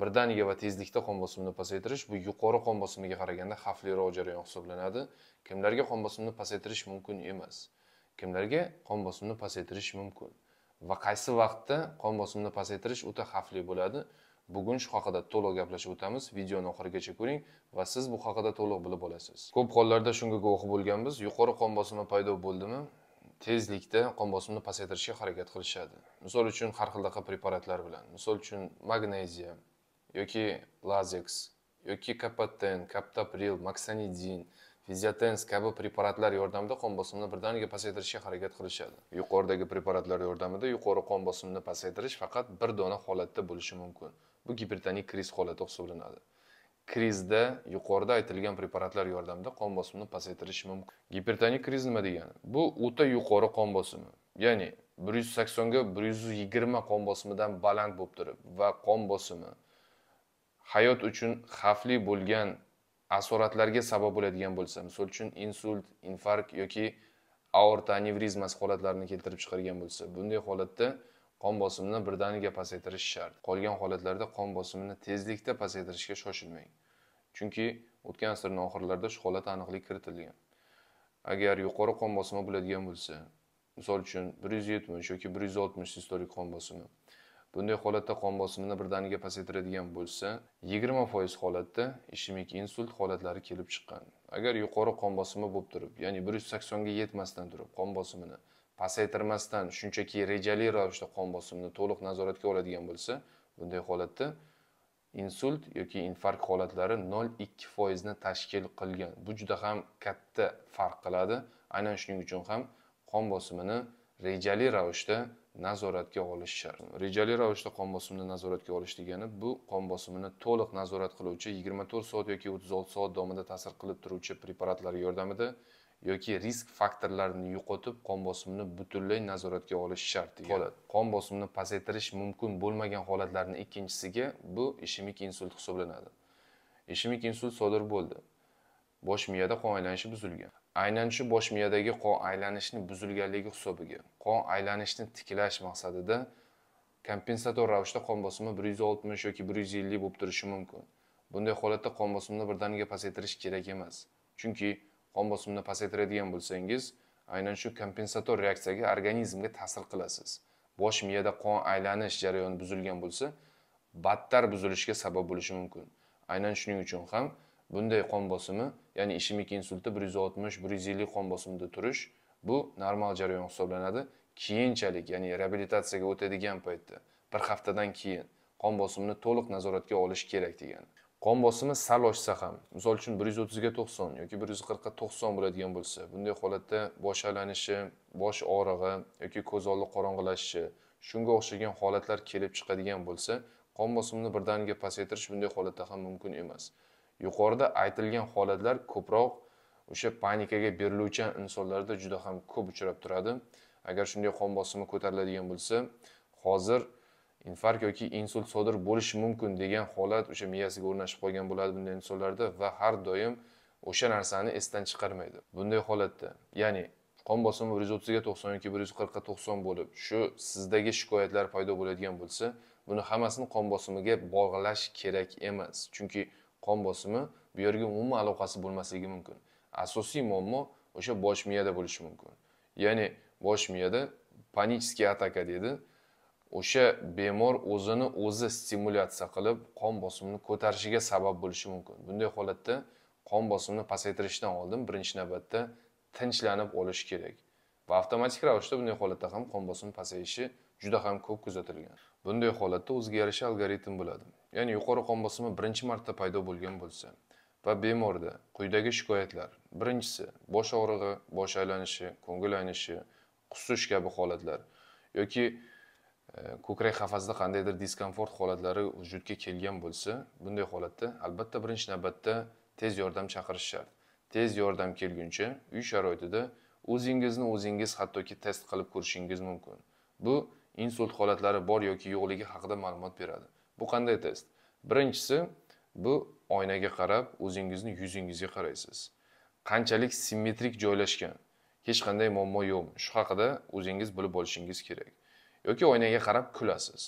birdaniga va tezlikda qon bosimini pasaytirish bu yuqori qon bosimiga qaraganda xavfliroq jarayon hisoblanadi kimlarga qon bosimini pasaytirish mumkin emas kimlarga qon bosimini pasaytirish mumkin va qaysi vaqtda qon bosimini pasaytirish o'ta xavfli bo'ladi bugun shu haqida to'liq gaplashib o'tamiz videoni oxirigacha ko'ring va siz bu haqida to'liq bilib olasiz ko'p hollarda shunga guvoh bo'lganmiz yuqori qon bosimi paydo bo'ldimi tezlikda qon bosimini pasaytirishga harakat qilishadi misol uchun har xil preparatlar bilan misol uchun magneziya yoki lazeks yoki kapaten kaptopril maksanidin fiziotens kabi preparatlar yordamida qon bosimini birdaniga pasaytirishga harakat qilishadi yuqoridagi preparatlar yordamida yuqori qon bosimini pasaytirish faqat bir dona holatda bo'lishi mumkin bu gipertonik kriz holati hisoblanadi krizda yuqorida aytilgan preparatlar yordamida qon bosimini pasaytirish mumkin gipertonik kriz nima degani bu o'ta yuqori qon bosimi ya'ni bir yuz saksonga bir yuz yigirma qon bosimidan baland bo'lib turib va qon bosimi hayot uchun xavfli bo'lgan asoratlarga sabab bo'ladigan bo'lsa misol uchun insult infarkt yoki aorta anevrizmasi holatlarini keltirib chiqargan bo'lsa bunday holatda qon bosimini birdaniga pasaytirish shart qolgan holatlarda qon bosimini tezlikda pasaytirishga shoshilmang chunki o'tgan asrni oxirlarida shu holat aniqlik kiritilgan agar yuqori qon bosimi bo'ladigan bo'lsa misol uchun bir yuz yetmish yoki bir yuz oltmish sistolik qon bosimi bunday holatda qon bosimini birdaniga pasaytiradigan bo'lsa yigirma foiz holatda ishemik insult holatlari kelib chiqqan agar yuqori qon bosimi bo'lib turib ya'ni bir yuz saksonga yetmasdan turib qon bosimini pasaytirmasdan shunchaki rejali ravishda qon bosimini to'liq nazoratga oladigan bo'lsa bunday holatda insult yoki infarkt holatlari nol ikki foizni tashkil qilgan bu juda ham katta farq qiladi aynan shuning uchun ham qon bosimini rejali ravishda nazoratga olish shart rejali ravishda qon bosimini nazoratga olish degani bu qon bosimini to'liq nazorat qiluvchi yigirma to'rt soat yoki o'ttiz olti soat davomida ta'sir qilib turuvchi preparatlar yordamida yoki risk faktorlarini yo'qotib qon bosimini butunlay nazoratga olish shart degan holat qon bosimini pasaytirish mumkin bo'lmagan holatlarni ikkinchisiga bu ishemik insult hisoblanadi ishemik insult sodir bo'ldi bosh miyada qon aylanishi buzilgan aynan shu bosh miyadagi qon aylanishini buzilganligi hisobiga qon aylanishni tiklash maqsadida kompensator ravishda qon bosimi bir yuz oltmish yoki bir yuz ellik bo'lib turishi mumkin bunday holatda qon bosimini birdaniga pasaytirish kerak emas chunki qon bosimini pasaytiradigan bo'lsangiz aynan shu kompensator reaksiyaga organizmga ta'sir qilasiz bosh miyada qon aylanish jarayoni buzilgan bo'lsa battar buzilishga sabab bo'lishi mumkin aynan shuning uchun ham bunday qon bosimi ya'ni ishemik insulti bir yuz oltmish bir yuz ellik qon bosimida turish bu normal jarayon hisoblanadi keyinchalik ya'ni reabilitatsiyaga o'tadigan paytda bir haftadan keyin qon bosimini to'liq nazoratga olish kerak degani qon bosimi sal oshsa ham misol uchun bir yuz o'ttizga to'qson yoki bir yuz qirqqa to'qson bo'ladigan bo'lsa bunday holatda bosh aylanishi bosh og'rig'i yoki ko'z oldi qorong'ilashishi shunga o'xshagan holatlar kelib chiqadigan bo'lsa qon bosimini birdaniga pasaytirish bunday holatda ham mumkin emas yuqorida aytilgan holatlar ko'proq o'sha panikaga beriluvchan insonlarda juda ham ko'p uchrab turadi agar shunday qon bosimi ko'tariladigan bo'lsa hozir infarkt yoki insult sodir bo'lishi mumkin degan holat o'sha miyasiga o'rnashib qolgan bo'ladi bunday insonlarda va har doim o'sha narsani esdan chiqarmaydi bunday holatda ya'ni qon bosimi bir yuz o'ttizga to'qson yoki bir yuz qirqqa to'qson bo'lib shu sizdagi shikoyatlar paydo bo'ladigan bo'lsa buni hammasini qon bosimiga bog'lash kerak emas chunki qon bosimi bu yerga umuman aloqasi bo'lmasligi mumkin asosiy muammo o'sha bosh miyada bo'lishi mumkin ya'ni bosh miyada panический ataka deydi o'sha bemor o'zini o'zi stimulyatsiya qilib qon bosimini ko'tarishiga sabab bo'lishi mumkin bunday holatda qon bosimini pasaytirishdan oldin birinchi navbatda tinchlanib olish kerak va avtomatik ravishda bunday holatda ham qon bosimi pasayishi juda ham ko'p kuzatilgan bunday holatda o'ziga yarasha algoritm bo'ladi ya'ni yuqori qon bosimi birinchi marta paydo bo'lgan bo'lsa va bemorda quyidagi shikoyatlar birinchisi bosh og'rig'i bosh aylanishi ko'ngil aynishi qusish kabi holatlar yoki e, ko'krak qafasida qandaydir diskomfort holatlari vujudga kelgan bo'lsa bunday holatda albatta birinchi navbatda tez yordam chaqirish shart tez yordam kelguncha uy sharoitida o'zingizni o'zingiz hattoki test qilib ko'rishingiz mumkin bu insult holatlari bor yoki yo'qligi haqida ma'lumot beradi bu qanday test birinchisi bu oynaga qarab o'zingizni yuzingizga qaraysiz qanchalik simmetrik joylashgan hech qanday muammo yo'qmi shu haqida o'zingiz bilib olishingiz kerak yoki oynaga qarab kulasiz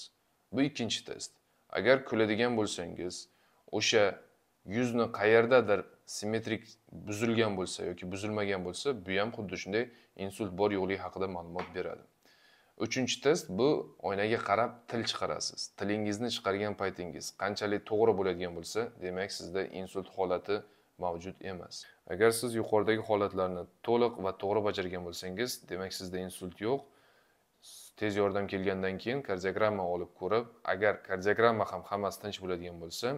bu ikkinchi test agar kuladigan bo'lsangiz o'sha yuzni qayerdadir simmetrik buzilgan bo'lsa yoki buzilmagan bo'lsa bu ham xuddi shunday insult bor yo'qligi haqida ma'lumot beradi uchinchi test bu oynaga qarab til chiqarasiz tilingizni chiqargan paytingiz qanchalik to'g'ri bo'ladigan bo'lsa demak sizda insult holati mavjud emas agar siz yuqoridagi holatlarni to'liq va to'g'ri bajargan bo'lsangiz demak sizda insult yo'q tez yordam kelgandan keyin kardiogramma olib ko'rib agar kardiogramma ham hammasi tinch bo'ladigan bo'lsa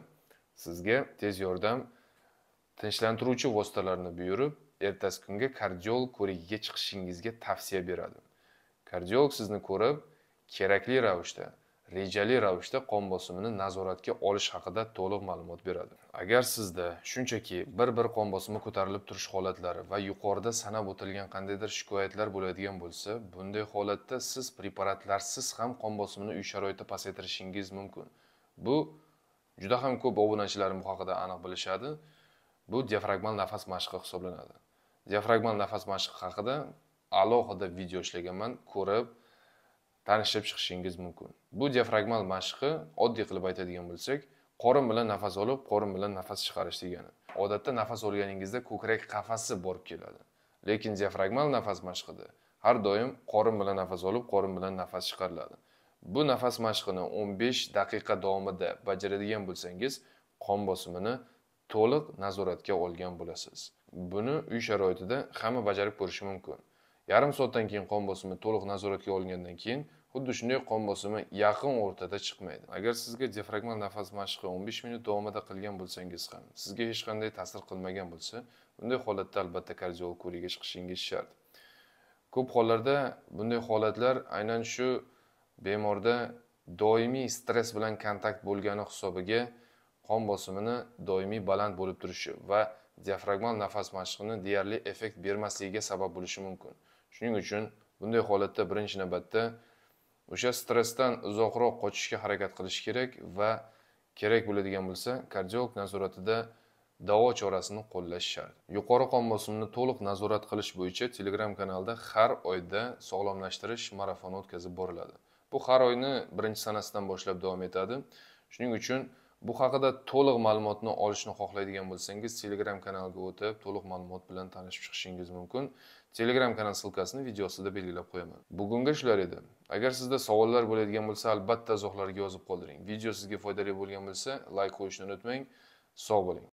sizga tez yordam tinchlantiruvchi vositalarni buyurib ertasi kunga kardiolog ko'rigiga chiqishingizga tavsiya beradi kardiolog sizni ko'rib kerakli ravishda rejali ravishda qon bosimini nazoratga olish haqida to'liq ma'lumot beradi agar sizda shunchaki bir bir qon bosimi ko'tarilib turish holatlari va yuqorida sanab o'tilgan qandaydir shikoyatlar bo'ladigan bo'lsa bunday holatda siz preparatlarsiz ham qon bosimini uy sharoitida pasaytirishingiz mumkin bu juda ham ko'p obunachilarim haqida aniq bilishadi bu diafragmal nafas mashqi hisoblanadi diafragmal nafas mashqi haqida alohida video ishlaganman ko'rib tanishib chiqishingiz mumkin bu diafragmal mashqi oddiy qilib aytadigan bo'lsak qorin bilan nafas olib qorin bilan nafas chiqarish degani odatda nafas olganingizda ko'krak qafasi borib keladi lekin diafragmal nafas mashqida har doim qorin bilan nafas olib qorin bilan nafas chiqariladi bu nafas mashqini 15 daqiqa davomida bajaradigan bo'lsangiz qon bosimini to'liq nazoratga olgan bo'lasiz buni uy sharoitida hamma bajarib ko'rishi mumkin yarim soatdan keyin qon bosimi to'liq nazoratga olingandan keyin xuddi shunday qon bosimi yaqin o'rtada chiqmaydi agar sizga diafragmal nafas mashqi 15 minut davomida qilgan bo'lsangiz ham sizga hech qanday ta'sir qilmagan bo'lsa bunday holatda albatta kardiolog ko'rigiga chiqishingiz shart ko'p hollarda bunday holatlar aynan shu bemorda doimiy stress bilan kontakt bo'lgani hisobiga qon bosimini doimiy baland bo'lib turishi va diafragmal nafas mashqini deyarli effekt bermasligiga sabab bo'lishi mumkin shuning uchun bunday holatda birinchi navbatda o'sha stressdan uzoqroq qochishga harakat qilish kerak va kerak bo'ladigan bo'lsa kardiolog nazoratida davo chorasini qo'llash shart yuqori qon bosimini to'liq nazorat qilish bo'yicha telegram kanalda har oyda sog'lomlashtirish marafoni o'tkazib boriladi bu har oyni birinchi sanasidan boshlab davom etadi shuning uchun bu haqida to'liq ma'lumotni olishni xohlaydigan bo'lsangiz telegram kanaliga o'tib to'liq ma'lumot bilan tanishib chiqishingiz mumkin telegram kanal ssilkasini video ostida belgilab qo'yaman bugunga shular edi agar sizda savollar bo'ladigan bo'lsa albatta izohlarga yozib qoldiring video sizga foydali bo'lgan bo'lsa layk like qo'yishni unutmang sog' bo'ling